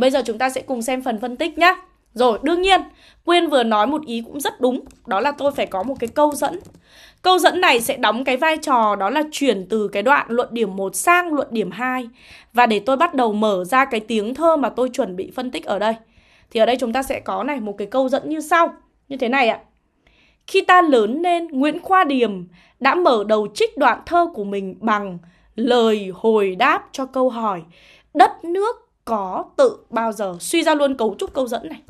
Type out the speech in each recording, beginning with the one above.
bây giờ chúng ta sẽ cùng xem phần phân tích nhé. Rồi, đương nhiên, Quyên vừa nói một ý cũng rất đúng, đó là tôi phải có một cái câu dẫn. Câu dẫn này sẽ đóng cái vai trò đó là chuyển từ cái đoạn luận điểm 1 sang luận điểm 2. Và để tôi bắt đầu mở ra cái tiếng thơ mà tôi chuẩn bị phân tích ở đây. Thì ở đây chúng ta sẽ có này một cái câu dẫn như sau, như thế này ạ. Khi ta lớn lên, Nguyễn Khoa Điềm đã mở đầu trích đoạn thơ của mình bằng lời hồi đáp cho câu hỏi Đất nước có tự bao giờ suy ra luôn cấu trúc câu dẫn này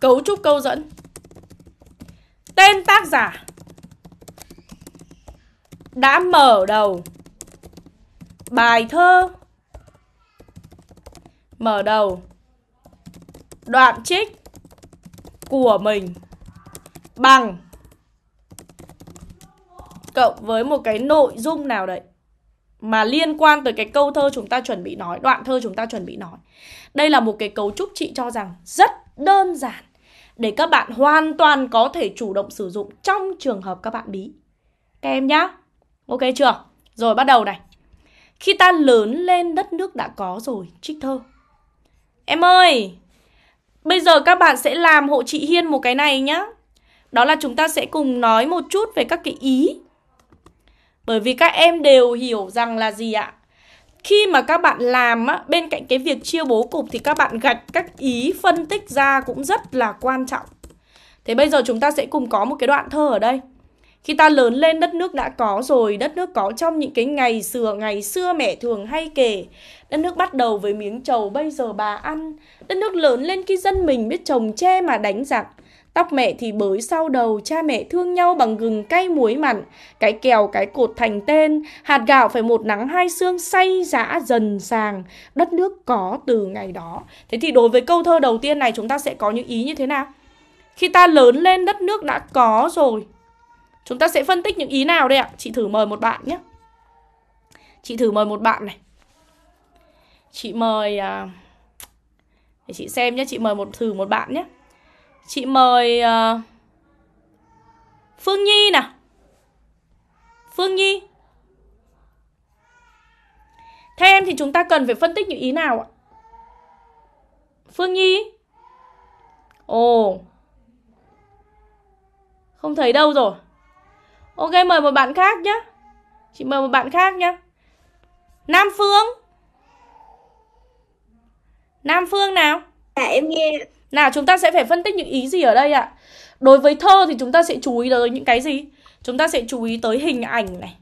cấu trúc câu dẫn tên tác giả đã mở đầu bài thơ mở đầu đoạn trích của mình bằng cộng với một cái nội dung nào đấy mà liên quan tới cái câu thơ chúng ta chuẩn bị nói, đoạn thơ chúng ta chuẩn bị nói. Đây là một cái cấu trúc chị cho rằng rất đơn giản để các bạn hoàn toàn có thể chủ động sử dụng trong trường hợp các bạn bí. Các em nhá. Ok chưa? Rồi bắt đầu này. Khi ta lớn lên đất nước đã có rồi, trích thơ. Em ơi, bây giờ các bạn sẽ làm hộ chị Hiên một cái này nhá. Đó là chúng ta sẽ cùng nói một chút về các cái ý bởi vì các em đều hiểu rằng là gì ạ? Khi mà các bạn làm á, bên cạnh cái việc chia bố cục thì các bạn gạch các ý phân tích ra cũng rất là quan trọng. Thế bây giờ chúng ta sẽ cùng có một cái đoạn thơ ở đây. Khi ta lớn lên đất nước đã có rồi, đất nước có trong những cái ngày xưa, ngày xưa mẹ thường hay kể. Đất nước bắt đầu với miếng trầu bây giờ bà ăn. Đất nước lớn lên khi dân mình biết trồng tre mà đánh giặc. Tóc mẹ thì bới sau đầu, cha mẹ thương nhau bằng gừng cay muối mặn, cái kèo cái cột thành tên, hạt gạo phải một nắng hai xương say giã dần sàng, đất nước có từ ngày đó. Thế thì đối với câu thơ đầu tiên này chúng ta sẽ có những ý như thế nào? Khi ta lớn lên đất nước đã có rồi. Chúng ta sẽ phân tích những ý nào đây ạ? Chị thử mời một bạn nhé. Chị thử mời một bạn này. Chị mời... À, để chị xem nhé, chị mời một thử một bạn nhé. Chị mời uh, Phương Nhi nào Phương Nhi Theo em thì chúng ta cần phải phân tích những ý nào ạ? Phương Nhi Ồ Không thấy đâu rồi Ok mời một bạn khác nhé Chị mời một bạn khác nhé Nam Phương Nam Phương nào Dạ em nghe nào chúng ta sẽ phải phân tích những ý gì ở đây ạ? Đối với thơ thì chúng ta sẽ chú ý tới những cái gì? Chúng ta sẽ chú ý tới hình ảnh này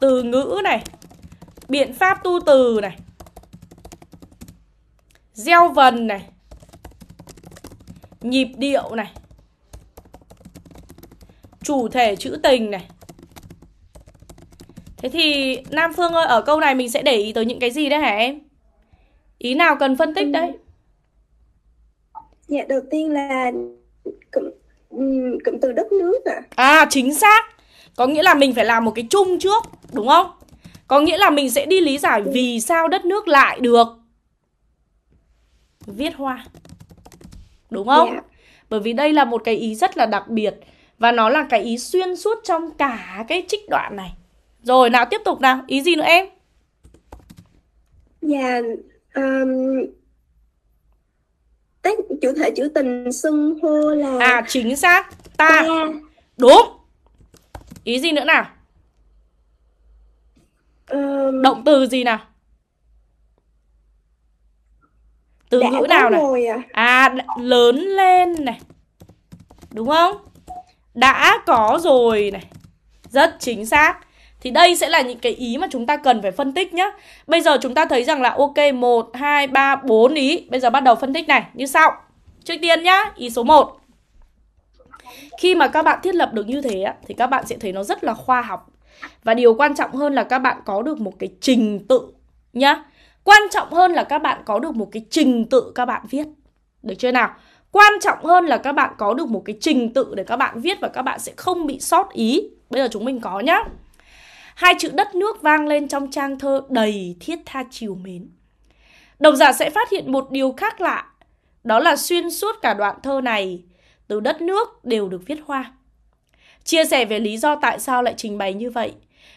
Từ ngữ này Biện pháp tu từ này Gieo vần này Nhịp điệu này Chủ thể chữ tình này Thế thì Nam Phương ơi, ở câu này mình sẽ để ý tới những cái gì đấy hả em? Ý nào cần phân tích ừ. đấy? dạ đầu tiên là cụm cụm từ đất nước ạ à. à chính xác có nghĩa là mình phải làm một cái chung trước đúng không có nghĩa là mình sẽ đi lý giải vì sao đất nước lại được viết hoa đúng không yeah. Dạ. bởi vì đây là một cái ý rất là đặc biệt và nó là cái ý xuyên suốt trong cả cái trích đoạn này rồi nào tiếp tục nào ý gì nữa em dạ yeah, um, tác chủ thể trữ tình xưng hô là à chính xác ta, ta. đúng ý gì nữa nào um, động từ gì nào từ đã ngữ nào này à? à lớn lên này đúng không đã có rồi này rất chính xác thì đây sẽ là những cái ý mà chúng ta cần phải phân tích nhé Bây giờ chúng ta thấy rằng là ok 1, 2, 3, 4 ý Bây giờ bắt đầu phân tích này như sau Trước tiên nhá, ý số 1 Khi mà các bạn thiết lập được như thế thì các bạn sẽ thấy nó rất là khoa học Và điều quan trọng hơn là các bạn có được một cái trình tự nhá Quan trọng hơn là các bạn có được một cái trình tự các bạn viết Được chưa nào? Quan trọng hơn là các bạn có được một cái trình tự để các bạn viết và các bạn sẽ không bị sót ý. Bây giờ chúng mình có nhá. Hai chữ đất nước vang lên trong trang thơ đầy thiết tha chiều mến. Độc giả sẽ phát hiện một điều khác lạ, đó là xuyên suốt cả đoạn thơ này, từ đất nước đều được viết hoa. Chia sẻ về lý do tại sao lại trình bày như vậy,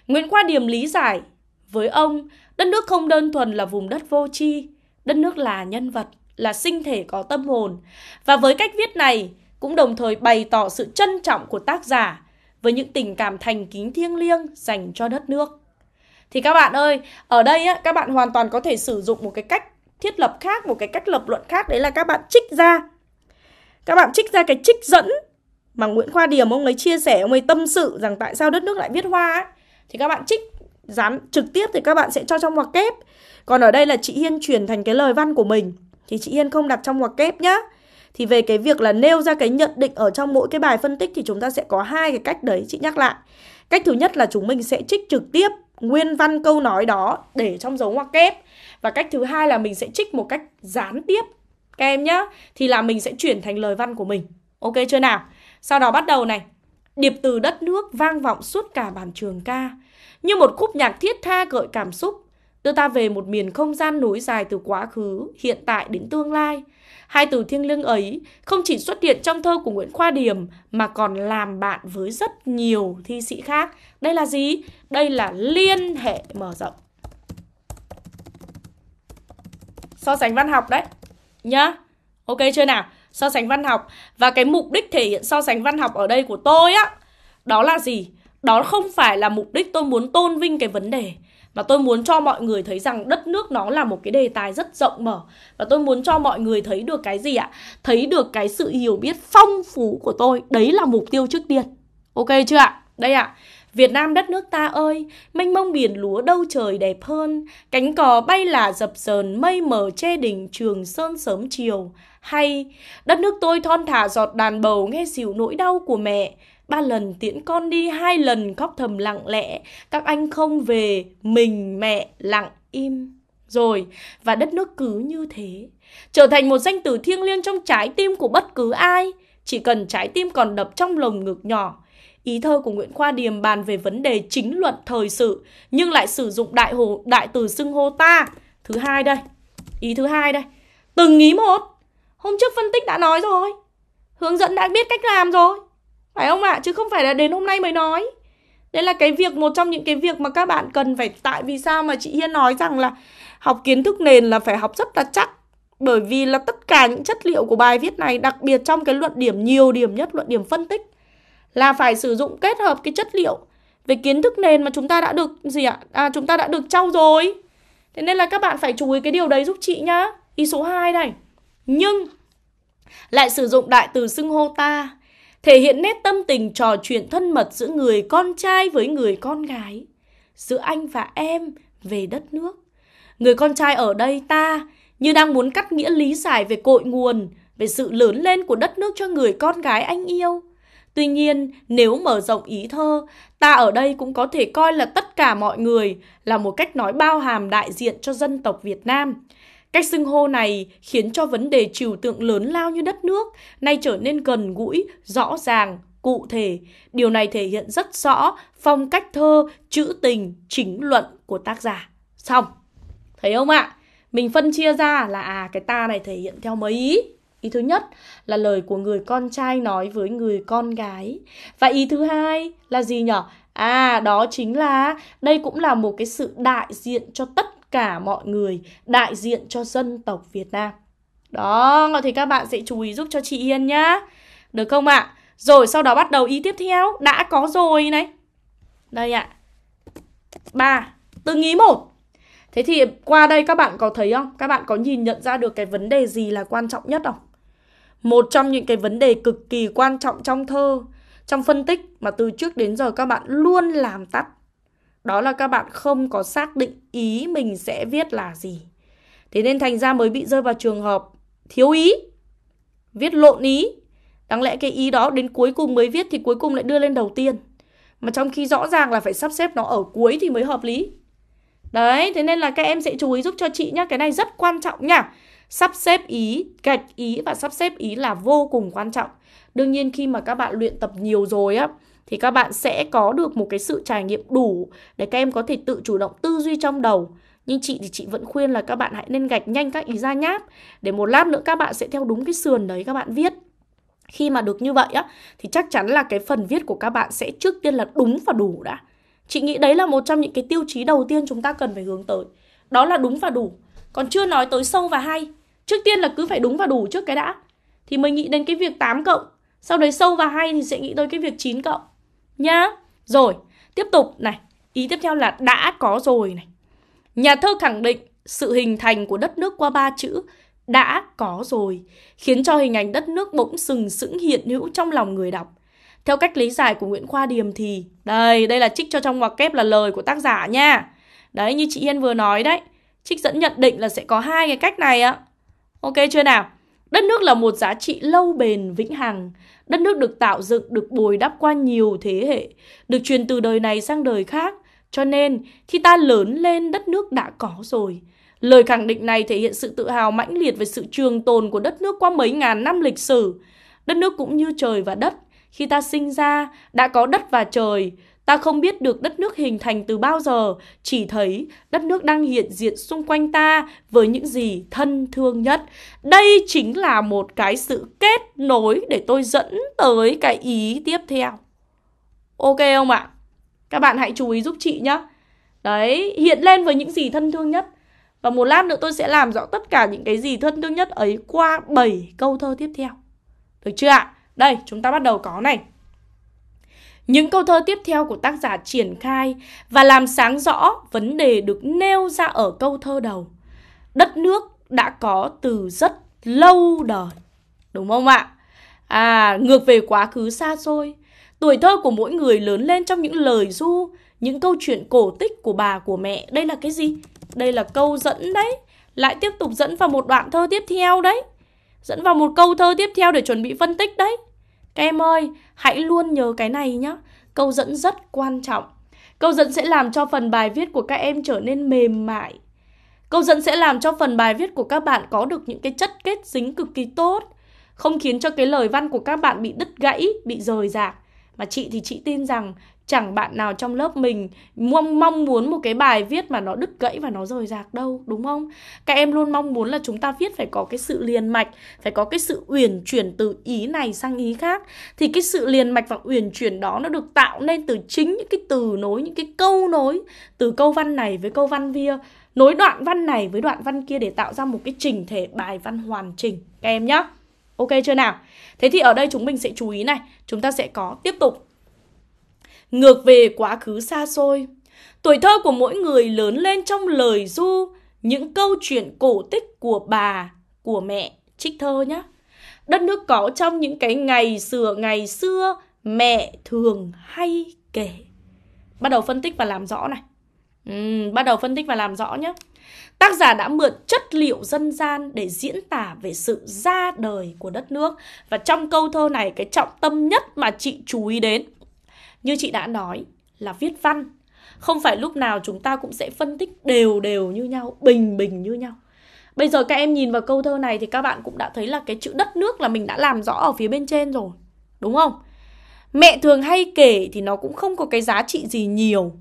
Nguyễn Khoa Điểm lý giải, với ông, đất nước không đơn thuần là vùng đất vô tri, đất nước là nhân vật, là sinh thể có tâm hồn. Và với cách viết này, cũng đồng thời bày tỏ sự trân trọng của tác giả với những tình cảm thành kính thiêng liêng dành cho đất nước. Thì các bạn ơi, ở đây á, các bạn hoàn toàn có thể sử dụng một cái cách thiết lập khác, một cái cách lập luận khác đấy là các bạn trích ra. Các bạn trích ra cái trích dẫn mà Nguyễn Khoa Điểm ông ấy chia sẻ, ông ấy tâm sự rằng tại sao đất nước lại viết hoa ấy. Thì các bạn trích dán trực tiếp thì các bạn sẽ cho trong ngoặc kép. Còn ở đây là chị Hiên chuyển thành cái lời văn của mình thì chị Hiên không đặt trong ngoặc kép nhá thì về cái việc là nêu ra cái nhận định ở trong mỗi cái bài phân tích thì chúng ta sẽ có hai cái cách đấy chị nhắc lại cách thứ nhất là chúng mình sẽ trích trực tiếp nguyên văn câu nói đó để trong dấu ngoặc kép và cách thứ hai là mình sẽ trích một cách gián tiếp các em nhá thì là mình sẽ chuyển thành lời văn của mình ok chưa nào sau đó bắt đầu này điệp từ đất nước vang vọng suốt cả bản trường ca như một khúc nhạc thiết tha gợi cảm xúc đưa ta về một miền không gian nối dài từ quá khứ hiện tại đến tương lai Hai từ thiêng liêng ấy không chỉ xuất hiện trong thơ của Nguyễn Khoa Điểm mà còn làm bạn với rất nhiều thi sĩ khác. Đây là gì? Đây là liên hệ mở rộng. So sánh văn học đấy. Nhá. Ok chưa nào? So sánh văn học. Và cái mục đích thể hiện so sánh văn học ở đây của tôi á, đó là gì? Đó không phải là mục đích tôi muốn tôn vinh cái vấn đề và tôi muốn cho mọi người thấy rằng đất nước nó là một cái đề tài rất rộng mở và tôi muốn cho mọi người thấy được cái gì ạ thấy được cái sự hiểu biết phong phú của tôi đấy là mục tiêu trước tiên ok chưa ạ đây ạ Việt Nam đất nước ta ơi, mênh mông biển lúa đâu trời đẹp hơn, cánh cò bay là dập dờn mây mờ che đỉnh trường sơn sớm chiều. Hay, đất nước tôi thon thả giọt đàn bầu nghe dịu nỗi đau của mẹ, ba lần tiễn con đi hai lần khóc thầm lặng lẽ các anh không về mình mẹ lặng im rồi và đất nước cứ như thế trở thành một danh từ thiêng liêng trong trái tim của bất cứ ai chỉ cần trái tim còn đập trong lồng ngực nhỏ ý thơ của nguyễn khoa điềm bàn về vấn đề chính luận thời sự nhưng lại sử dụng đại hồ đại từ xưng hô ta thứ hai đây ý thứ hai đây từng ý một hôm trước phân tích đã nói rồi hướng dẫn đã biết cách làm rồi phải không ạ à? chứ không phải là đến hôm nay mới nói đây là cái việc một trong những cái việc mà các bạn cần phải tại vì sao mà chị hiên nói rằng là học kiến thức nền là phải học rất là chắc bởi vì là tất cả những chất liệu của bài viết này đặc biệt trong cái luận điểm nhiều điểm nhất luận điểm phân tích là phải sử dụng kết hợp cái chất liệu về kiến thức nền mà chúng ta đã được gì ạ à, chúng ta đã được trau rồi thế nên là các bạn phải chú ý cái điều đấy giúp chị nhá ý số 2 này nhưng lại sử dụng đại từ xưng hô ta thể hiện nét tâm tình trò chuyện thân mật giữa người con trai với người con gái, giữa anh và em về đất nước. Người con trai ở đây ta như đang muốn cắt nghĩa lý giải về cội nguồn, về sự lớn lên của đất nước cho người con gái anh yêu. Tuy nhiên, nếu mở rộng ý thơ, ta ở đây cũng có thể coi là tất cả mọi người là một cách nói bao hàm đại diện cho dân tộc Việt Nam – Cách xưng hô này khiến cho vấn đề trừu tượng lớn lao như đất nước nay trở nên gần gũi, rõ ràng, cụ thể. Điều này thể hiện rất rõ phong cách thơ, trữ tình, chính luận của tác giả. Xong. Thấy không ạ? Mình phân chia ra là à cái ta này thể hiện theo mấy ý. Ý thứ nhất là lời của người con trai nói với người con gái. Và ý thứ hai là gì nhở? À, đó chính là đây cũng là một cái sự đại diện cho tất cả mọi người đại diện cho dân tộc Việt Nam. Đó, thì các bạn sẽ chú ý giúp cho chị Hiên nhá. Được không ạ? À? Rồi sau đó bắt đầu ý tiếp theo, đã có rồi này. Đây ạ. À. 3. Từng ý một Thế thì qua đây các bạn có thấy không? Các bạn có nhìn nhận ra được cái vấn đề gì là quan trọng nhất không? Một trong những cái vấn đề cực kỳ quan trọng trong thơ, trong phân tích mà từ trước đến giờ các bạn luôn làm tắt đó là các bạn không có xác định ý mình sẽ viết là gì thế nên thành ra mới bị rơi vào trường hợp thiếu ý viết lộn ý đáng lẽ cái ý đó đến cuối cùng mới viết thì cuối cùng lại đưa lên đầu tiên mà trong khi rõ ràng là phải sắp xếp nó ở cuối thì mới hợp lý đấy thế nên là các em sẽ chú ý giúp cho chị nhá cái này rất quan trọng nha sắp xếp ý gạch ý và sắp xếp ý là vô cùng quan trọng đương nhiên khi mà các bạn luyện tập nhiều rồi á thì các bạn sẽ có được một cái sự trải nghiệm đủ để các em có thể tự chủ động tư duy trong đầu nhưng chị thì chị vẫn khuyên là các bạn hãy nên gạch nhanh các ý ra nháp để một lát nữa các bạn sẽ theo đúng cái sườn đấy các bạn viết khi mà được như vậy á thì chắc chắn là cái phần viết của các bạn sẽ trước tiên là đúng và đủ đã chị nghĩ đấy là một trong những cái tiêu chí đầu tiên chúng ta cần phải hướng tới đó là đúng và đủ còn chưa nói tới sâu và hay trước tiên là cứ phải đúng và đủ trước cái đã thì mới nghĩ đến cái việc 8 cộng sau đấy sâu và hay thì sẽ nghĩ tới cái việc 9 cộng nhá. Rồi, tiếp tục này, ý tiếp theo là đã có rồi này. Nhà thơ khẳng định sự hình thành của đất nước qua ba chữ đã có rồi, khiến cho hình ảnh đất nước bỗng sừng sững hiện hữu trong lòng người đọc. Theo cách lý giải của Nguyễn Khoa Điềm thì, đây, đây là trích cho trong ngoặc kép là lời của tác giả nha. Đấy, như chị Yên vừa nói đấy, trích dẫn nhận định là sẽ có hai cái cách này ạ. Ok chưa nào? Đất nước là một giá trị lâu bền, vĩnh hằng. Đất nước được tạo dựng, được bồi đắp qua nhiều thế hệ, được truyền từ đời này sang đời khác. Cho nên, khi ta lớn lên, đất nước đã có rồi. Lời khẳng định này thể hiện sự tự hào mãnh liệt về sự trường tồn của đất nước qua mấy ngàn năm lịch sử. Đất nước cũng như trời và đất. Khi ta sinh ra, đã có đất và trời, Ta không biết được đất nước hình thành từ bao giờ, chỉ thấy đất nước đang hiện diện xung quanh ta với những gì thân thương nhất. Đây chính là một cái sự kết nối để tôi dẫn tới cái ý tiếp theo. Ok không ạ? Các bạn hãy chú ý giúp chị nhé. Đấy, hiện lên với những gì thân thương nhất. Và một lát nữa tôi sẽ làm rõ tất cả những cái gì thân thương nhất ấy qua 7 câu thơ tiếp theo. Được chưa ạ? Đây, chúng ta bắt đầu có này. Những câu thơ tiếp theo của tác giả triển khai và làm sáng rõ vấn đề được nêu ra ở câu thơ đầu. Đất nước đã có từ rất lâu đời. Đúng không ạ? À, ngược về quá khứ xa xôi, tuổi thơ của mỗi người lớn lên trong những lời du, những câu chuyện cổ tích của bà của mẹ. Đây là cái gì? Đây là câu dẫn đấy. Lại tiếp tục dẫn vào một đoạn thơ tiếp theo đấy. Dẫn vào một câu thơ tiếp theo để chuẩn bị phân tích đấy. Các em ơi, hãy luôn nhớ cái này nhé. Câu dẫn rất quan trọng. Câu dẫn sẽ làm cho phần bài viết của các em trở nên mềm mại. Câu dẫn sẽ làm cho phần bài viết của các bạn có được những cái chất kết dính cực kỳ tốt, không khiến cho cái lời văn của các bạn bị đứt gãy, bị rời rạc. Mà chị thì chị tin rằng chẳng bạn nào trong lớp mình mong mong muốn một cái bài viết mà nó đứt gãy và nó rời rạc đâu đúng không các em luôn mong muốn là chúng ta viết phải có cái sự liền mạch phải có cái sự uyển chuyển từ ý này sang ý khác thì cái sự liền mạch và uyển chuyển đó nó được tạo nên từ chính những cái từ nối những cái câu nối từ câu văn này với câu văn kia nối đoạn văn này với đoạn văn kia để tạo ra một cái trình thể bài văn hoàn chỉnh các em nhé ok chưa nào thế thì ở đây chúng mình sẽ chú ý này chúng ta sẽ có tiếp tục ngược về quá khứ xa xôi. Tuổi thơ của mỗi người lớn lên trong lời du, những câu chuyện cổ tích của bà, của mẹ, trích thơ nhé. Đất nước có trong những cái ngày xưa ngày xưa mẹ thường hay kể. Bắt đầu phân tích và làm rõ này. Ừ, bắt đầu phân tích và làm rõ nhé. Tác giả đã mượn chất liệu dân gian để diễn tả về sự ra đời của đất nước. Và trong câu thơ này, cái trọng tâm nhất mà chị chú ý đến như chị đã nói là viết văn Không phải lúc nào chúng ta cũng sẽ phân tích đều đều như nhau, bình bình như nhau Bây giờ các em nhìn vào câu thơ này thì các bạn cũng đã thấy là cái chữ đất nước là mình đã làm rõ ở phía bên trên rồi Đúng không? Mẹ thường hay kể thì nó cũng không có cái giá trị gì nhiều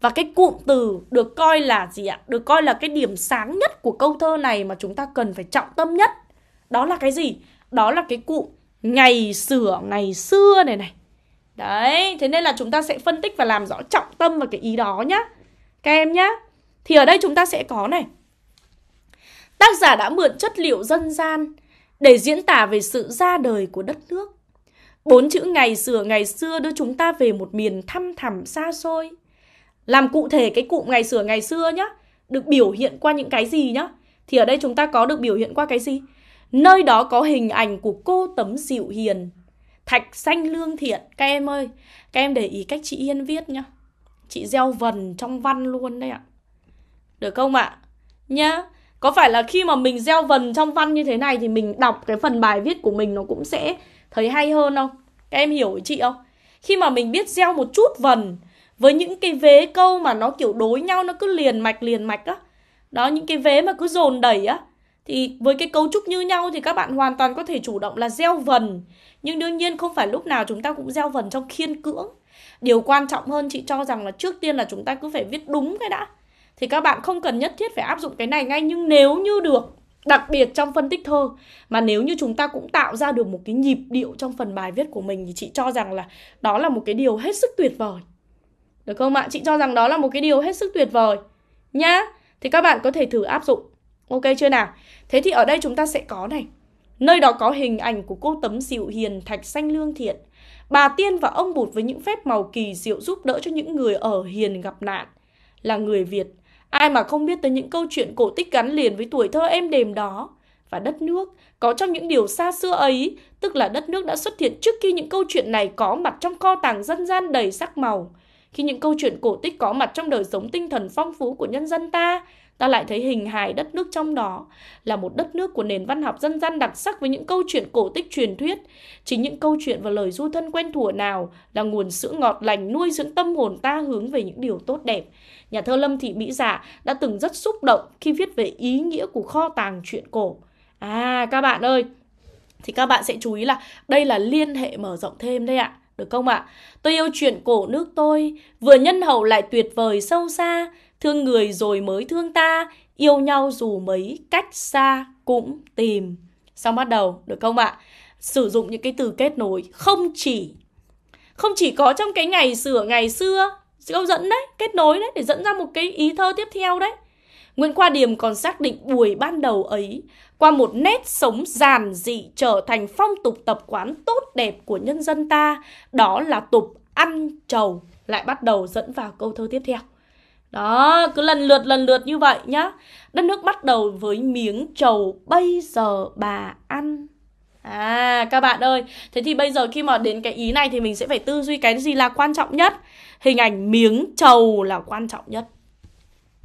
và cái cụm từ được coi là gì ạ? Được coi là cái điểm sáng nhất của câu thơ này mà chúng ta cần phải trọng tâm nhất. Đó là cái gì? Đó là cái cụm ngày sửa ngày xưa này này. Đấy, thế nên là chúng ta sẽ phân tích và làm rõ trọng tâm vào cái ý đó nhá Các em nhá Thì ở đây chúng ta sẽ có này Tác giả đã mượn chất liệu dân gian để diễn tả về sự ra đời của đất nước. Bốn chữ ngày xưa ngày xưa đưa chúng ta về một miền thăm thẳm xa xôi. Làm cụ thể cái cụm ngày xưa ngày xưa nhá, được biểu hiện qua những cái gì nhá? Thì ở đây chúng ta có được biểu hiện qua cái gì? Nơi đó có hình ảnh của cô tấm dịu hiền, Thạch xanh lương thiện Các em ơi Các em để ý cách chị yên viết nhá Chị gieo vần trong văn luôn đấy ạ Được không ạ Nhá Có phải là khi mà mình gieo vần trong văn như thế này Thì mình đọc cái phần bài viết của mình Nó cũng sẽ thấy hay hơn không Các em hiểu chị không Khi mà mình biết gieo một chút vần Với những cái vế câu mà nó kiểu đối nhau Nó cứ liền mạch liền mạch á đó. đó những cái vế mà cứ dồn đẩy á thì với cái cấu trúc như nhau thì các bạn hoàn toàn có thể chủ động là gieo vần nhưng đương nhiên không phải lúc nào chúng ta cũng gieo vần trong khiên cưỡng điều quan trọng hơn chị cho rằng là trước tiên là chúng ta cứ phải viết đúng cái đã thì các bạn không cần nhất thiết phải áp dụng cái này ngay nhưng nếu như được đặc biệt trong phân tích thơ mà nếu như chúng ta cũng tạo ra được một cái nhịp điệu trong phần bài viết của mình thì chị cho rằng là đó là một cái điều hết sức tuyệt vời được không ạ chị cho rằng đó là một cái điều hết sức tuyệt vời nhá thì các bạn có thể thử áp dụng Ok chưa nào? Thế thì ở đây chúng ta sẽ có này. Nơi đó có hình ảnh của cô tấm dịu hiền thạch xanh lương thiện. Bà tiên và ông bụt với những phép màu kỳ diệu giúp đỡ cho những người ở hiền gặp nạn. Là người Việt, ai mà không biết tới những câu chuyện cổ tích gắn liền với tuổi thơ êm đềm đó. Và đất nước, có trong những điều xa xưa ấy, tức là đất nước đã xuất hiện trước khi những câu chuyện này có mặt trong kho tàng dân gian đầy sắc màu. Khi những câu chuyện cổ tích có mặt trong đời sống tinh thần phong phú của nhân dân ta, ta lại thấy hình hài đất nước trong đó là một đất nước của nền văn học dân gian đặc sắc với những câu chuyện cổ tích truyền thuyết. Chính những câu chuyện và lời du thân quen thuộc nào là nguồn sữa ngọt lành nuôi dưỡng tâm hồn ta hướng về những điều tốt đẹp. Nhà thơ Lâm Thị Mỹ Dạ đã từng rất xúc động khi viết về ý nghĩa của kho tàng truyện cổ. À các bạn ơi, thì các bạn sẽ chú ý là đây là liên hệ mở rộng thêm đây ạ. Được không ạ? Tôi yêu chuyện cổ nước tôi, vừa nhân hậu lại tuyệt vời sâu xa, Thương người rồi mới thương ta, yêu nhau dù mấy cách xa cũng tìm. Xong bắt đầu, được không ạ? Sử dụng những cái từ kết nối không chỉ không chỉ có trong cái ngày sửa ngày xưa câu dẫn đấy, kết nối đấy để dẫn ra một cái ý thơ tiếp theo đấy. Nguyễn Khoa điểm còn xác định buổi ban đầu ấy qua một nét sống giản dị trở thành phong tục tập quán tốt đẹp của nhân dân ta, đó là tục ăn trầu lại bắt đầu dẫn vào câu thơ tiếp theo. Đó, cứ lần lượt lần lượt như vậy nhá. Đất nước bắt đầu với miếng trầu bây giờ bà ăn. À, các bạn ơi, thế thì bây giờ khi mà đến cái ý này thì mình sẽ phải tư duy cái gì là quan trọng nhất? Hình ảnh miếng trầu là quan trọng nhất.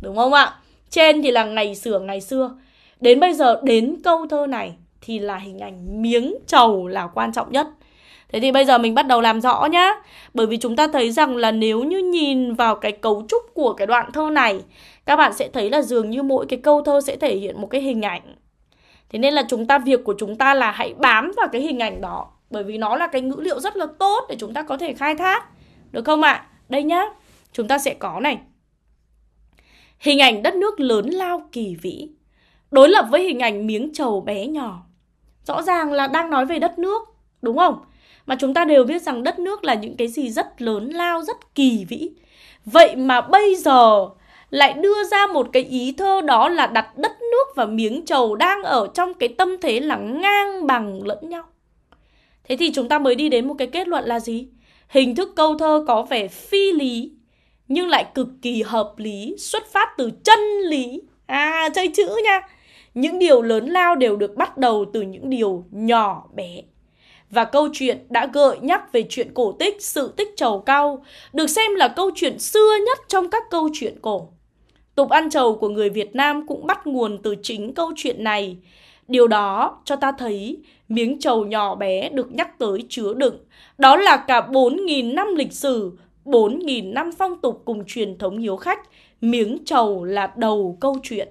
Đúng không ạ? Trên thì là ngày xưa ngày xưa. Đến bây giờ đến câu thơ này thì là hình ảnh miếng trầu là quan trọng nhất. Thế thì bây giờ mình bắt đầu làm rõ nhá. Bởi vì chúng ta thấy rằng là nếu như nhìn vào cái cấu trúc của cái đoạn thơ này, các bạn sẽ thấy là dường như mỗi cái câu thơ sẽ thể hiện một cái hình ảnh. Thế nên là chúng ta việc của chúng ta là hãy bám vào cái hình ảnh đó, bởi vì nó là cái ngữ liệu rất là tốt để chúng ta có thể khai thác. Được không ạ? À? Đây nhá. Chúng ta sẽ có này. Hình ảnh đất nước lớn lao kỳ vĩ, đối lập với hình ảnh miếng trầu bé nhỏ. Rõ ràng là đang nói về đất nước, đúng không? mà chúng ta đều biết rằng đất nước là những cái gì rất lớn lao rất kỳ vĩ vậy mà bây giờ lại đưa ra một cái ý thơ đó là đặt đất nước và miếng trầu đang ở trong cái tâm thế là ngang bằng lẫn nhau thế thì chúng ta mới đi đến một cái kết luận là gì hình thức câu thơ có vẻ phi lý nhưng lại cực kỳ hợp lý xuất phát từ chân lý à chơi chữ nha những điều lớn lao đều được bắt đầu từ những điều nhỏ bé và câu chuyện đã gợi nhắc về chuyện cổ tích Sự tích trầu cau, được xem là câu chuyện xưa nhất trong các câu chuyện cổ. Tục ăn trầu của người Việt Nam cũng bắt nguồn từ chính câu chuyện này. Điều đó cho ta thấy miếng trầu nhỏ bé được nhắc tới chứa đựng. Đó là cả 4.000 năm lịch sử, 4.000 năm phong tục cùng truyền thống hiếu khách. Miếng trầu là đầu câu chuyện.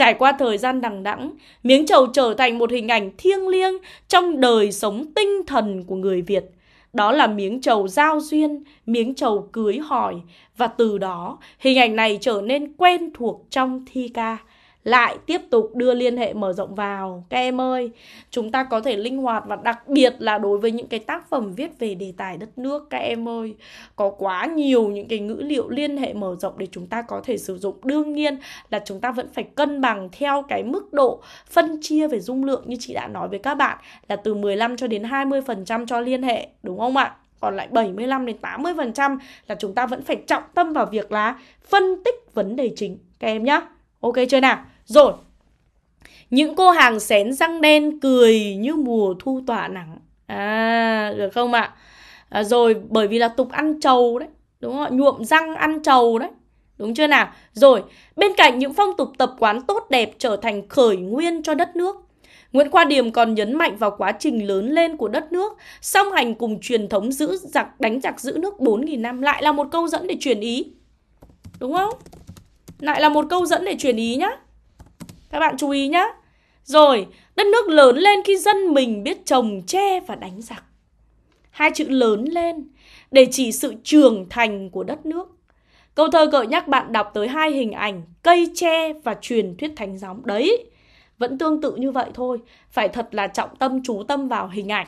Trải qua thời gian đằng đẵng, miếng trầu trở thành một hình ảnh thiêng liêng trong đời sống tinh thần của người Việt. Đó là miếng trầu giao duyên, miếng trầu cưới hỏi và từ đó hình ảnh này trở nên quen thuộc trong thi ca lại tiếp tục đưa liên hệ mở rộng vào các em ơi chúng ta có thể linh hoạt và đặc biệt là đối với những cái tác phẩm viết về đề tài đất nước các em ơi có quá nhiều những cái ngữ liệu liên hệ mở rộng để chúng ta có thể sử dụng đương nhiên là chúng ta vẫn phải cân bằng theo cái mức độ phân chia về dung lượng như chị đã nói với các bạn là từ 15 cho đến 20% cho liên hệ đúng không ạ? còn lại 75 đến 80% là chúng ta vẫn phải trọng tâm vào việc là phân tích vấn đề chính các em nhé. Ok chưa nào? Rồi. Những cô hàng xén răng đen cười như mùa thu tỏa nắng. À, được không ạ? À, rồi bởi vì là tục ăn trầu đấy. Đúng không ạ? Nhuộm răng ăn trầu đấy. Đúng chưa nào? Rồi, bên cạnh những phong tục tập quán tốt đẹp trở thành khởi nguyên cho đất nước, Nguyễn Khoa Điềm còn nhấn mạnh vào quá trình lớn lên của đất nước, song hành cùng truyền thống giữ giặc đánh giặc giữ nước 4.000 năm lại là một câu dẫn để truyền ý. Đúng không? Lại là một câu dẫn để chuyển ý nhá. Các bạn chú ý nhá. Rồi, đất nước lớn lên khi dân mình biết trồng tre và đánh giặc. Hai chữ lớn lên để chỉ sự trưởng thành của đất nước. Câu thơ gợi nhắc bạn đọc tới hai hình ảnh cây tre và truyền thuyết thánh gióng. Đấy, vẫn tương tự như vậy thôi. Phải thật là trọng tâm chú tâm vào hình ảnh.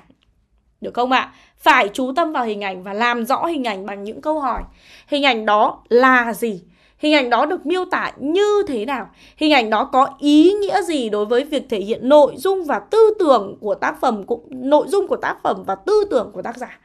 Được không ạ? Phải chú tâm vào hình ảnh và làm rõ hình ảnh bằng những câu hỏi. Hình ảnh đó là gì? Hình ảnh đó được miêu tả như thế nào? Hình ảnh đó có ý nghĩa gì đối với việc thể hiện nội dung và tư tưởng của tác phẩm cũng nội dung của tác phẩm và tư tưởng của tác giả?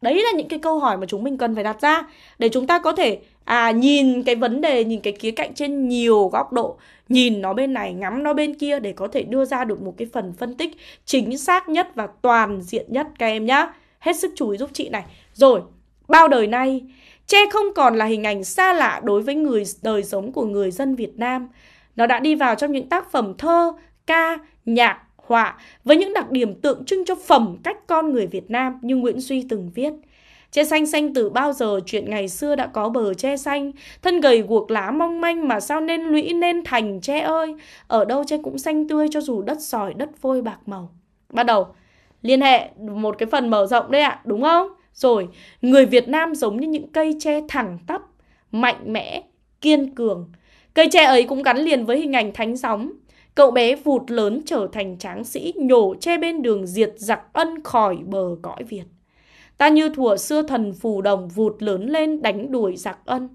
Đấy là những cái câu hỏi mà chúng mình cần phải đặt ra để chúng ta có thể à nhìn cái vấn đề, nhìn cái khía cạnh trên nhiều góc độ, nhìn nó bên này, ngắm nó bên kia để có thể đưa ra được một cái phần phân tích chính xác nhất và toàn diện nhất các em nhá. Hết sức chú ý giúp chị này. Rồi, bao đời nay Tre không còn là hình ảnh xa lạ đối với người đời sống của người dân Việt Nam. Nó đã đi vào trong những tác phẩm thơ, ca, nhạc, họa với những đặc điểm tượng trưng cho phẩm cách con người Việt Nam như Nguyễn Duy từng viết. Tre xanh xanh từ bao giờ chuyện ngày xưa đã có bờ tre xanh, thân gầy guộc lá mong manh mà sao nên lũy nên thành tre ơi, ở đâu tre cũng xanh tươi cho dù đất sỏi đất vôi bạc màu. Bắt đầu liên hệ một cái phần mở rộng đây ạ, à, đúng không? Rồi, người Việt Nam giống như những cây tre thẳng tắp, mạnh mẽ, kiên cường. Cây tre ấy cũng gắn liền với hình ảnh thánh gióng, Cậu bé vụt lớn trở thành tráng sĩ nhổ tre bên đường diệt giặc ân khỏi bờ cõi Việt. Ta như thủa xưa thần phù đồng vụt lớn lên đánh đuổi giặc ân.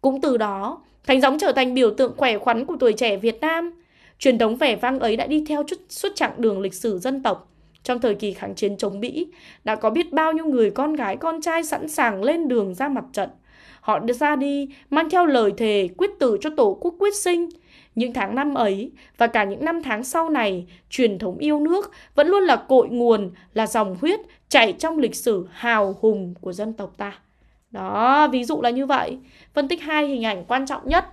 Cũng từ đó, thánh gióng trở thành biểu tượng khỏe khoắn của tuổi trẻ Việt Nam. Truyền thống vẻ vang ấy đã đi theo suốt chặng đường lịch sử dân tộc, trong thời kỳ kháng chiến chống Mỹ, đã có biết bao nhiêu người con gái con trai sẵn sàng lên đường ra mặt trận. Họ ra đi, mang theo lời thề quyết tử cho Tổ quốc quyết sinh. Những tháng năm ấy và cả những năm tháng sau này, truyền thống yêu nước vẫn luôn là cội nguồn, là dòng huyết chảy trong lịch sử hào hùng của dân tộc ta. Đó, ví dụ là như vậy. Phân tích hai hình ảnh quan trọng nhất.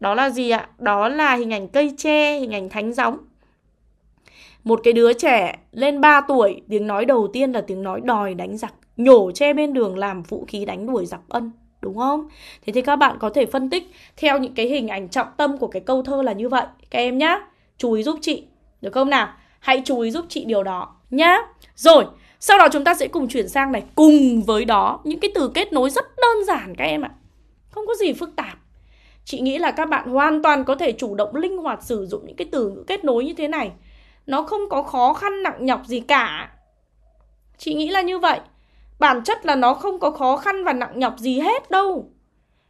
Đó là gì ạ? Đó là hình ảnh cây tre, hình ảnh thánh gióng một cái đứa trẻ lên 3 tuổi, tiếng nói đầu tiên là tiếng nói đòi đánh giặc, nhổ che bên đường làm vũ khí đánh đuổi giặc ân, đúng không? Thế thì các bạn có thể phân tích theo những cái hình ảnh trọng tâm của cái câu thơ là như vậy, các em nhá. Chú ý giúp chị, được không nào? Hãy chú ý giúp chị điều đó nhá. Rồi, sau đó chúng ta sẽ cùng chuyển sang này, cùng với đó những cái từ kết nối rất đơn giản các em ạ. Không có gì phức tạp. Chị nghĩ là các bạn hoàn toàn có thể chủ động linh hoạt sử dụng những cái từ ngữ kết nối như thế này nó không có khó khăn nặng nhọc gì cả chị nghĩ là như vậy bản chất là nó không có khó khăn và nặng nhọc gì hết đâu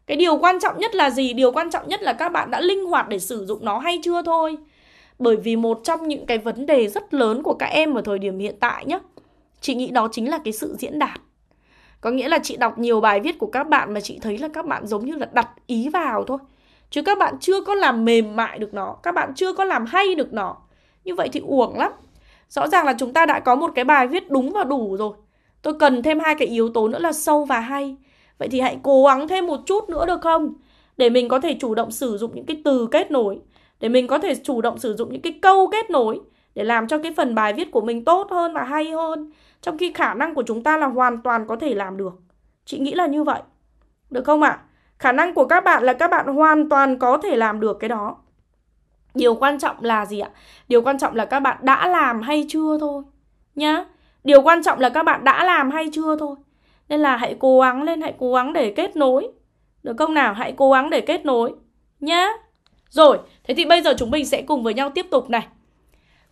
cái điều quan trọng nhất là gì điều quan trọng nhất là các bạn đã linh hoạt để sử dụng nó hay chưa thôi bởi vì một trong những cái vấn đề rất lớn của các em ở thời điểm hiện tại nhé chị nghĩ đó chính là cái sự diễn đạt có nghĩa là chị đọc nhiều bài viết của các bạn mà chị thấy là các bạn giống như là đặt ý vào thôi chứ các bạn chưa có làm mềm mại được nó các bạn chưa có làm hay được nó như vậy thì uổng lắm rõ ràng là chúng ta đã có một cái bài viết đúng và đủ rồi tôi cần thêm hai cái yếu tố nữa là sâu và hay vậy thì hãy cố gắng thêm một chút nữa được không để mình có thể chủ động sử dụng những cái từ kết nối để mình có thể chủ động sử dụng những cái câu kết nối để làm cho cái phần bài viết của mình tốt hơn và hay hơn trong khi khả năng của chúng ta là hoàn toàn có thể làm được chị nghĩ là như vậy được không ạ à? khả năng của các bạn là các bạn hoàn toàn có thể làm được cái đó điều quan trọng là gì ạ điều quan trọng là các bạn đã làm hay chưa thôi nhá điều quan trọng là các bạn đã làm hay chưa thôi nên là hãy cố gắng lên hãy cố gắng để kết nối được không nào hãy cố gắng để kết nối nhá rồi thế thì bây giờ chúng mình sẽ cùng với nhau tiếp tục này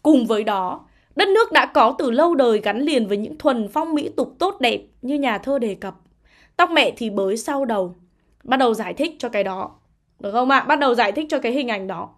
cùng với đó đất nước đã có từ lâu đời gắn liền với những thuần phong mỹ tục tốt đẹp như nhà thơ đề cập tóc mẹ thì bới sau đầu bắt đầu giải thích cho cái đó được không ạ à? bắt đầu giải thích cho cái hình ảnh đó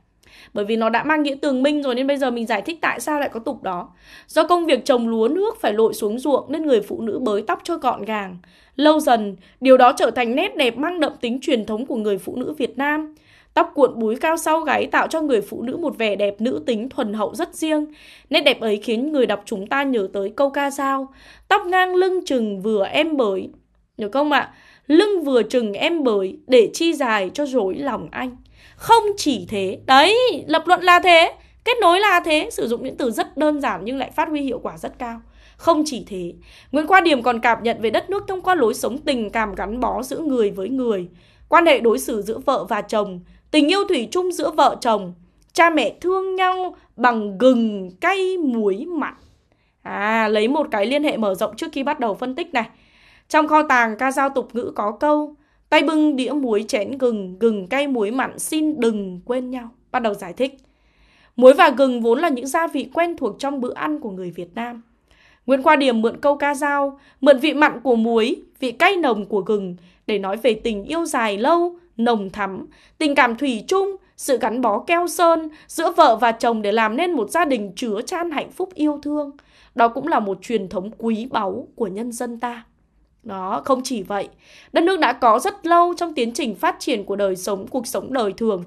bởi vì nó đã mang nghĩa tường minh rồi nên bây giờ mình giải thích tại sao lại có tục đó. Do công việc trồng lúa nước phải lội xuống ruộng nên người phụ nữ bới tóc cho gọn gàng. Lâu dần, điều đó trở thành nét đẹp mang đậm tính truyền thống của người phụ nữ Việt Nam. Tóc cuộn búi cao sau gáy tạo cho người phụ nữ một vẻ đẹp nữ tính thuần hậu rất riêng. Nét đẹp ấy khiến người đọc chúng ta nhớ tới câu ca dao. Tóc ngang lưng chừng vừa em bới. Nhớ không ạ? À? Lưng vừa chừng em bới để chi dài cho rối lòng anh không chỉ thế đấy lập luận là thế kết nối là thế sử dụng những từ rất đơn giản nhưng lại phát huy hiệu quả rất cao không chỉ thế nguyễn khoa điểm còn cảm nhận về đất nước thông qua lối sống tình cảm gắn bó giữa người với người quan hệ đối xử giữa vợ và chồng tình yêu thủy chung giữa vợ chồng cha mẹ thương nhau bằng gừng cay muối mặn à lấy một cái liên hệ mở rộng trước khi bắt đầu phân tích này trong kho tàng ca dao tục ngữ có câu Tay bưng đĩa muối chén gừng, gừng cay muối mặn xin đừng quên nhau. Bắt đầu giải thích. Muối và gừng vốn là những gia vị quen thuộc trong bữa ăn của người Việt Nam. Nguyễn Khoa Điểm mượn câu ca dao, mượn vị mặn của muối, vị cay nồng của gừng để nói về tình yêu dài lâu, nồng thắm, tình cảm thủy chung, sự gắn bó keo sơn giữa vợ và chồng để làm nên một gia đình chứa chan hạnh phúc yêu thương. Đó cũng là một truyền thống quý báu của nhân dân ta đó, không chỉ vậy, đất nước đã có rất lâu trong tiến trình phát triển của đời sống, cuộc sống đời thường.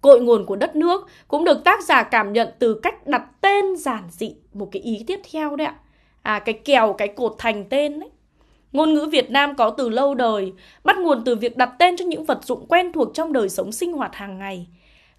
Cội nguồn của đất nước cũng được tác giả cảm nhận từ cách đặt tên giản dị, một cái ý tiếp theo đấy ạ. À, cái kèo, cái cột thành tên đấy. Ngôn ngữ Việt Nam có từ lâu đời, bắt nguồn từ việc đặt tên cho những vật dụng quen thuộc trong đời sống sinh hoạt hàng ngày.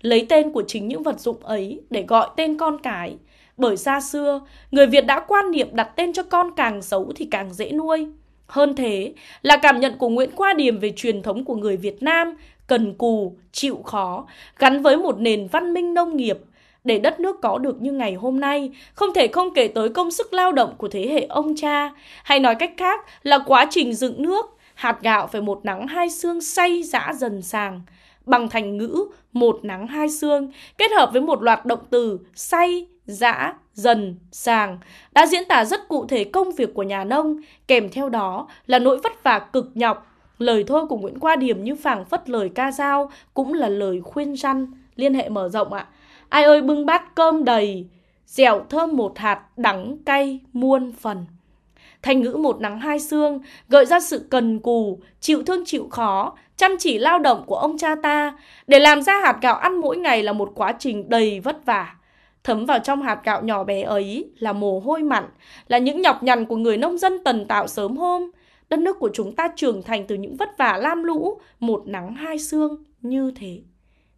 Lấy tên của chính những vật dụng ấy để gọi tên con cái, bởi xa xưa, người Việt đã quan niệm đặt tên cho con càng xấu thì càng dễ nuôi. Hơn thế là cảm nhận của Nguyễn Khoa Điềm về truyền thống của người Việt Nam cần cù, chịu khó, gắn với một nền văn minh nông nghiệp. Để đất nước có được như ngày hôm nay, không thể không kể tới công sức lao động của thế hệ ông cha, hay nói cách khác là quá trình dựng nước, hạt gạo phải một nắng hai xương say dã dần sàng. Bằng thành ngữ một nắng hai xương kết hợp với một loạt động từ say, dã, dần, sàng đã diễn tả rất cụ thể công việc của nhà nông, kèm theo đó là nỗi vất vả cực nhọc. Lời thôi của Nguyễn Qua Điểm như phảng phất lời ca dao cũng là lời khuyên răn, liên hệ mở rộng ạ. Ai ơi bưng bát cơm đầy, dẻo thơm một hạt đắng cay muôn phần. Thành ngữ một nắng hai xương gợi ra sự cần cù, chịu thương chịu khó, chăm chỉ lao động của ông cha ta để làm ra hạt gạo ăn mỗi ngày là một quá trình đầy vất vả Thấm vào trong hạt gạo nhỏ bé ấy là mồ hôi mặn, là những nhọc nhằn của người nông dân tần tạo sớm hôm. Đất nước của chúng ta trưởng thành từ những vất vả lam lũ, một nắng hai sương như thế.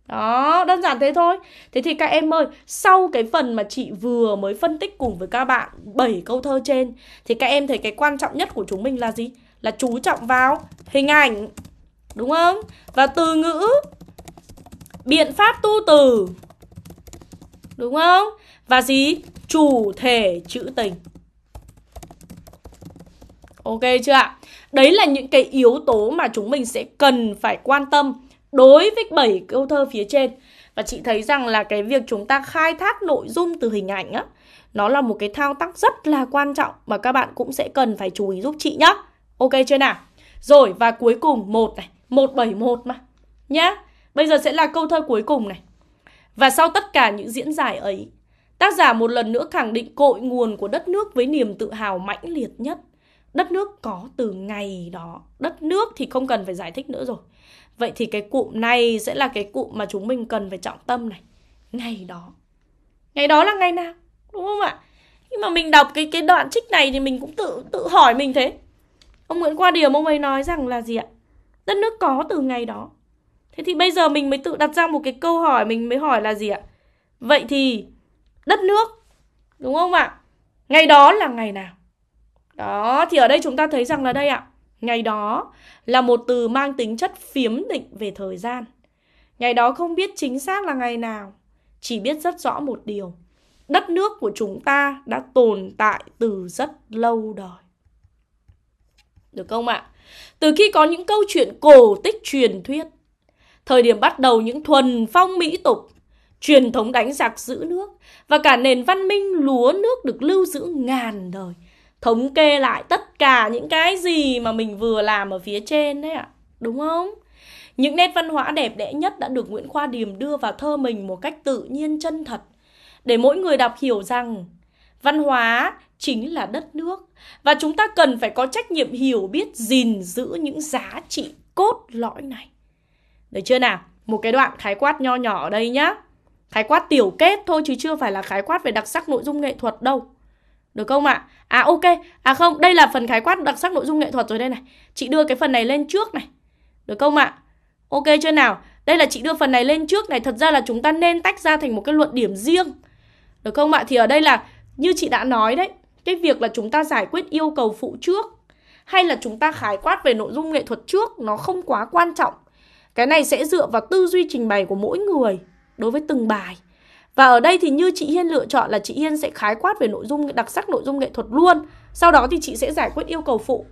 Đó, đơn giản thế thôi. Thế thì các em ơi, sau cái phần mà chị vừa mới phân tích cùng với các bạn 7 câu thơ trên thì các em thấy cái quan trọng nhất của chúng mình là gì? Là chú trọng vào hình ảnh. Đúng không? Và từ ngữ, biện pháp tu từ Đúng không? Và gì? Chủ thể chữ tình Ok chưa ạ? Đấy là những cái yếu tố mà chúng mình sẽ cần phải quan tâm đối với 7 câu thơ phía trên. Và chị thấy rằng là cái việc chúng ta khai thác nội dung từ hình ảnh á, nó là một cái thao tác rất là quan trọng mà các bạn cũng sẽ cần phải chú ý giúp chị nhá. Ok chưa nào? Rồi và cuối cùng một này, 171 mà. Nhá. Bây giờ sẽ là câu thơ cuối cùng này. Và sau tất cả những diễn giải ấy, tác giả một lần nữa khẳng định cội nguồn của đất nước với niềm tự hào mãnh liệt nhất. Đất nước có từ ngày đó, đất nước thì không cần phải giải thích nữa rồi. Vậy thì cái cụm này sẽ là cái cụm mà chúng mình cần phải trọng tâm này. Ngày đó. Ngày đó là ngày nào? Đúng không ạ? Nhưng mà mình đọc cái cái đoạn trích này thì mình cũng tự tự hỏi mình thế. Ông Nguyễn Qua Điểm ông ấy nói rằng là gì ạ? Đất nước có từ ngày đó. Thế thì bây giờ mình mới tự đặt ra một cái câu hỏi mình mới hỏi là gì ạ? Vậy thì đất nước đúng không ạ? Ngày đó là ngày nào? Đó, thì ở đây chúng ta thấy rằng là đây ạ, ngày đó là một từ mang tính chất phiếm định về thời gian. Ngày đó không biết chính xác là ngày nào, chỉ biết rất rõ một điều. Đất nước của chúng ta đã tồn tại từ rất lâu đời. Được không ạ? Từ khi có những câu chuyện cổ tích truyền thuyết Thời điểm bắt đầu những thuần phong mỹ tục, truyền thống đánh giặc giữ nước và cả nền văn minh lúa nước được lưu giữ ngàn đời. Thống kê lại tất cả những cái gì mà mình vừa làm ở phía trên đấy ạ. À. Đúng không? Những nét văn hóa đẹp đẽ nhất đã được Nguyễn Khoa Điềm đưa vào thơ mình một cách tự nhiên chân thật để mỗi người đọc hiểu rằng văn hóa chính là đất nước và chúng ta cần phải có trách nhiệm hiểu biết gìn giữ những giá trị cốt lõi này được chưa nào? Một cái đoạn khái quát nho nhỏ ở đây nhá. Khái quát tiểu kết thôi chứ chưa phải là khái quát về đặc sắc nội dung nghệ thuật đâu. Được không ạ? À? à ok, à không, đây là phần khái quát đặc sắc nội dung nghệ thuật rồi đây này. Chị đưa cái phần này lên trước này. Được không ạ? À? Ok chưa nào? Đây là chị đưa phần này lên trước này, thật ra là chúng ta nên tách ra thành một cái luận điểm riêng. Được không ạ? Thì ở đây là như chị đã nói đấy, cái việc là chúng ta giải quyết yêu cầu phụ trước hay là chúng ta khái quát về nội dung nghệ thuật trước nó không quá quan trọng cái này sẽ dựa vào tư duy trình bày của mỗi người đối với từng bài. Và ở đây thì như chị Hiên lựa chọn là chị Hiên sẽ khái quát về nội dung đặc sắc nội dung nghệ thuật luôn. Sau đó thì chị sẽ giải quyết yêu cầu phụ.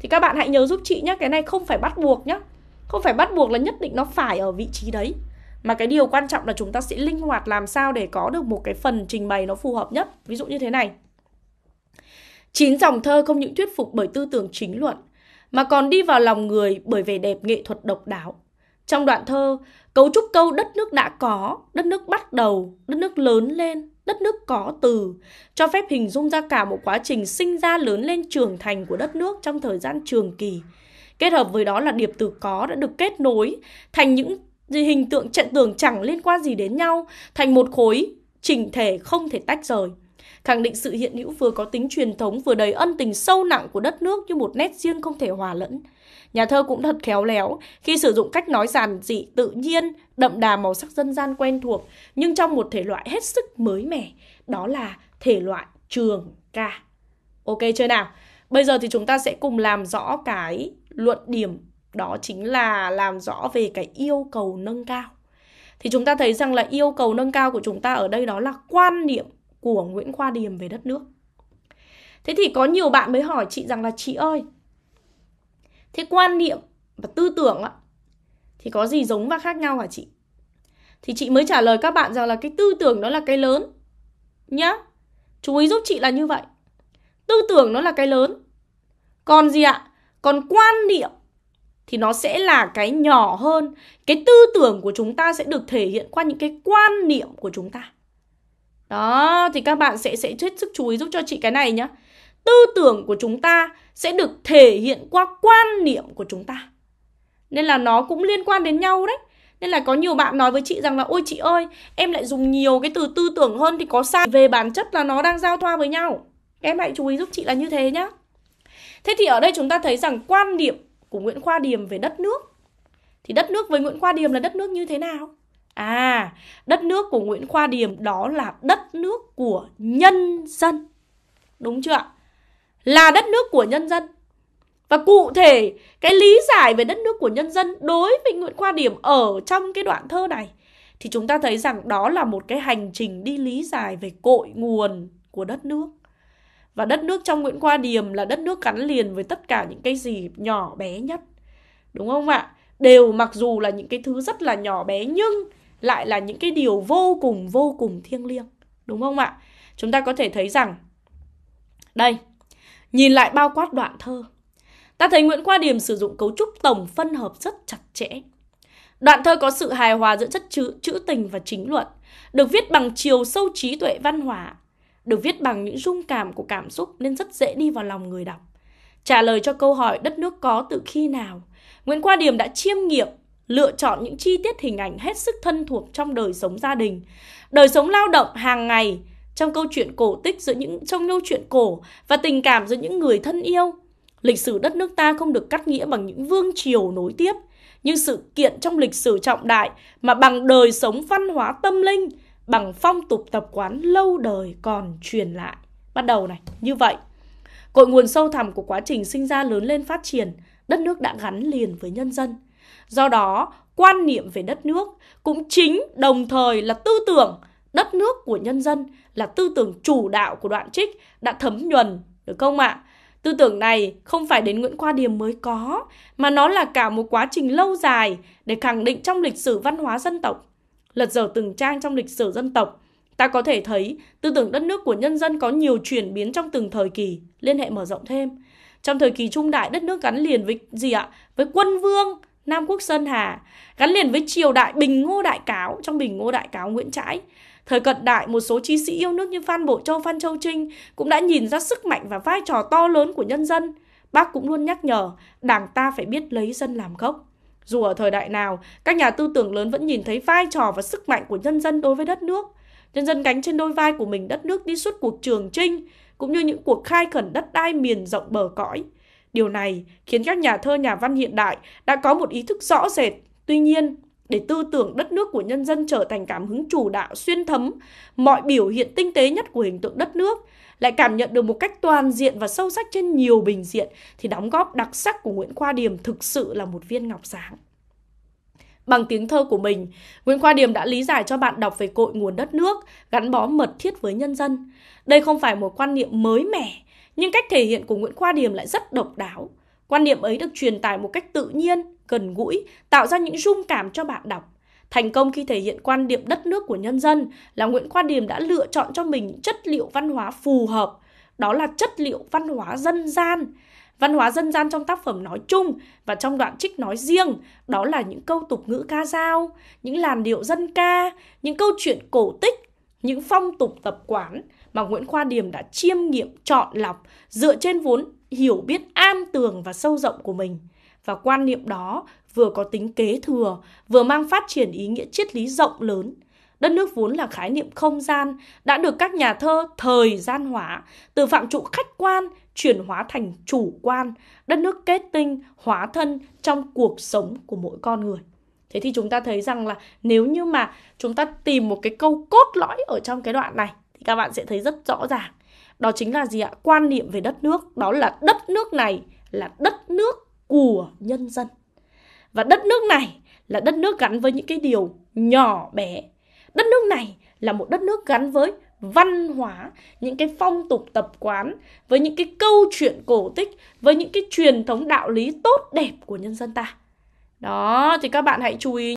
Thì các bạn hãy nhớ giúp chị nhé, cái này không phải bắt buộc nhé. Không phải bắt buộc là nhất định nó phải ở vị trí đấy. Mà cái điều quan trọng là chúng ta sẽ linh hoạt làm sao để có được một cái phần trình bày nó phù hợp nhất. Ví dụ như thế này. Chín dòng thơ không những thuyết phục bởi tư tưởng chính luận, mà còn đi vào lòng người bởi vẻ đẹp nghệ thuật độc đáo, trong đoạn thơ, cấu trúc câu đất nước đã có, đất nước bắt đầu, đất nước lớn lên, đất nước có từ, cho phép hình dung ra cả một quá trình sinh ra lớn lên trưởng thành của đất nước trong thời gian trường kỳ. Kết hợp với đó là điệp từ có đã được kết nối thành những hình tượng trận tường chẳng liên quan gì đến nhau, thành một khối chỉnh thể không thể tách rời khẳng định sự hiện hữu vừa có tính truyền thống vừa đầy ân tình sâu nặng của đất nước như một nét riêng không thể hòa lẫn. Nhà thơ cũng thật khéo léo khi sử dụng cách nói giản dị, tự nhiên, đậm đà màu sắc dân gian quen thuộc, nhưng trong một thể loại hết sức mới mẻ, đó là thể loại trường ca. Ok chưa nào? Bây giờ thì chúng ta sẽ cùng làm rõ cái luận điểm đó chính là làm rõ về cái yêu cầu nâng cao. Thì chúng ta thấy rằng là yêu cầu nâng cao của chúng ta ở đây đó là quan niệm của Nguyễn Khoa Điềm về đất nước. Thế thì có nhiều bạn mới hỏi chị rằng là chị ơi, thế quan niệm và tư tưởng ạ, thì có gì giống và khác nhau hả chị? Thì chị mới trả lời các bạn rằng là cái tư tưởng nó là cái lớn. Nhá, chú ý giúp chị là như vậy. Tư tưởng nó là cái lớn. Còn gì ạ? Còn quan niệm thì nó sẽ là cái nhỏ hơn cái tư tưởng của chúng ta sẽ được thể hiện qua những cái quan niệm của chúng ta đó, thì các bạn sẽ sẽ hết sức chú ý giúp cho chị cái này nhá. Tư tưởng của chúng ta sẽ được thể hiện qua quan niệm của chúng ta. Nên là nó cũng liên quan đến nhau đấy. Nên là có nhiều bạn nói với chị rằng là Ôi chị ơi, em lại dùng nhiều cái từ tư tưởng hơn thì có sai Về bản chất là nó đang giao thoa với nhau Em hãy chú ý giúp chị là như thế nhá Thế thì ở đây chúng ta thấy rằng quan niệm của Nguyễn Khoa Điềm về đất nước Thì đất nước với Nguyễn Khoa Điềm là đất nước như thế nào? À, đất nước của Nguyễn Khoa Điềm đó là đất nước của nhân dân. Đúng chưa ạ? Là đất nước của nhân dân. Và cụ thể, cái lý giải về đất nước của nhân dân đối với Nguyễn Khoa Điểm ở trong cái đoạn thơ này thì chúng ta thấy rằng đó là một cái hành trình đi lý giải về cội nguồn của đất nước. Và đất nước trong Nguyễn Khoa điểm là đất nước gắn liền với tất cả những cái gì nhỏ bé nhất. Đúng không ạ? Đều mặc dù là những cái thứ rất là nhỏ bé nhưng lại là những cái điều vô cùng vô cùng thiêng liêng đúng không ạ chúng ta có thể thấy rằng đây nhìn lại bao quát đoạn thơ ta thấy nguyễn khoa điểm sử dụng cấu trúc tổng phân hợp rất chặt chẽ đoạn thơ có sự hài hòa giữa chất chữ trữ tình và chính luận được viết bằng chiều sâu trí tuệ văn hóa được viết bằng những rung cảm của cảm xúc nên rất dễ đi vào lòng người đọc trả lời cho câu hỏi đất nước có từ khi nào Nguyễn Khoa Điểm đã chiêm nghiệm lựa chọn những chi tiết hình ảnh hết sức thân thuộc trong đời sống gia đình, đời sống lao động hàng ngày trong câu chuyện cổ tích giữa những trong câu chuyện cổ và tình cảm giữa những người thân yêu. Lịch sử đất nước ta không được cắt nghĩa bằng những vương triều nối tiếp, nhưng sự kiện trong lịch sử trọng đại mà bằng đời sống văn hóa tâm linh, bằng phong tục tập quán lâu đời còn truyền lại. Bắt đầu này, như vậy. Cội nguồn sâu thẳm của quá trình sinh ra lớn lên phát triển, đất nước đã gắn liền với nhân dân – Do đó, quan niệm về đất nước cũng chính đồng thời là tư tưởng đất nước của nhân dân là tư tưởng chủ đạo của đoạn trích đã thấm nhuần, được không ạ? Tư tưởng này không phải đến Nguyễn Khoa Điềm mới có, mà nó là cả một quá trình lâu dài để khẳng định trong lịch sử văn hóa dân tộc. Lật dở từng trang trong lịch sử dân tộc, ta có thể thấy tư tưởng đất nước của nhân dân có nhiều chuyển biến trong từng thời kỳ, liên hệ mở rộng thêm. Trong thời kỳ trung đại đất nước gắn liền với gì ạ? Với quân vương, Nam Quốc Sơn Hà gắn liền với triều đại Bình Ngô Đại Cáo trong Bình Ngô Đại Cáo Nguyễn Trãi. Thời cận đại, một số trí sĩ yêu nước như Phan Bộ Châu, Phan Châu Trinh cũng đã nhìn ra sức mạnh và vai trò to lớn của nhân dân. Bác cũng luôn nhắc nhở, đảng ta phải biết lấy dân làm gốc. Dù ở thời đại nào, các nhà tư tưởng lớn vẫn nhìn thấy vai trò và sức mạnh của nhân dân đối với đất nước. Nhân dân gánh trên đôi vai của mình đất nước đi suốt cuộc trường trinh, cũng như những cuộc khai khẩn đất đai miền rộng bờ cõi – Điều này khiến các nhà thơ nhà văn hiện đại đã có một ý thức rõ rệt. Tuy nhiên, để tư tưởng đất nước của nhân dân trở thành cảm hứng chủ đạo xuyên thấm mọi biểu hiện tinh tế nhất của hình tượng đất nước, lại cảm nhận được một cách toàn diện và sâu sắc trên nhiều bình diện thì đóng góp đặc sắc của Nguyễn Khoa Điềm thực sự là một viên ngọc sáng. Bằng tiếng thơ của mình, Nguyễn Khoa Điềm đã lý giải cho bạn đọc về cội nguồn đất nước, gắn bó mật thiết với nhân dân. Đây không phải một quan niệm mới mẻ, nhưng cách thể hiện của Nguyễn Khoa Điềm lại rất độc đáo. Quan niệm ấy được truyền tải một cách tự nhiên, gần gũi, tạo ra những rung cảm cho bạn đọc. Thành công khi thể hiện quan điểm đất nước của nhân dân là Nguyễn Khoa Điềm đã lựa chọn cho mình chất liệu văn hóa phù hợp, đó là chất liệu văn hóa dân gian. Văn hóa dân gian trong tác phẩm nói chung và trong đoạn trích nói riêng, đó là những câu tục ngữ ca dao, những làn điệu dân ca, những câu chuyện cổ tích, những phong tục tập quán, mà Nguyễn Khoa Điềm đã chiêm nghiệm chọn lọc dựa trên vốn hiểu biết am tường và sâu rộng của mình. Và quan niệm đó vừa có tính kế thừa, vừa mang phát triển ý nghĩa triết lý rộng lớn. Đất nước vốn là khái niệm không gian, đã được các nhà thơ thời gian hóa, từ phạm trụ khách quan chuyển hóa thành chủ quan, đất nước kết tinh, hóa thân trong cuộc sống của mỗi con người. Thế thì chúng ta thấy rằng là nếu như mà chúng ta tìm một cái câu cốt lõi ở trong cái đoạn này các bạn sẽ thấy rất rõ ràng. Đó chính là gì ạ? Quan niệm về đất nước, đó là đất nước này là đất nước của nhân dân. Và đất nước này là đất nước gắn với những cái điều nhỏ bé. Đất nước này là một đất nước gắn với văn hóa, những cái phong tục tập quán, với những cái câu chuyện cổ tích, với những cái truyền thống đạo lý tốt đẹp của nhân dân ta. Đó, thì các bạn hãy chú ý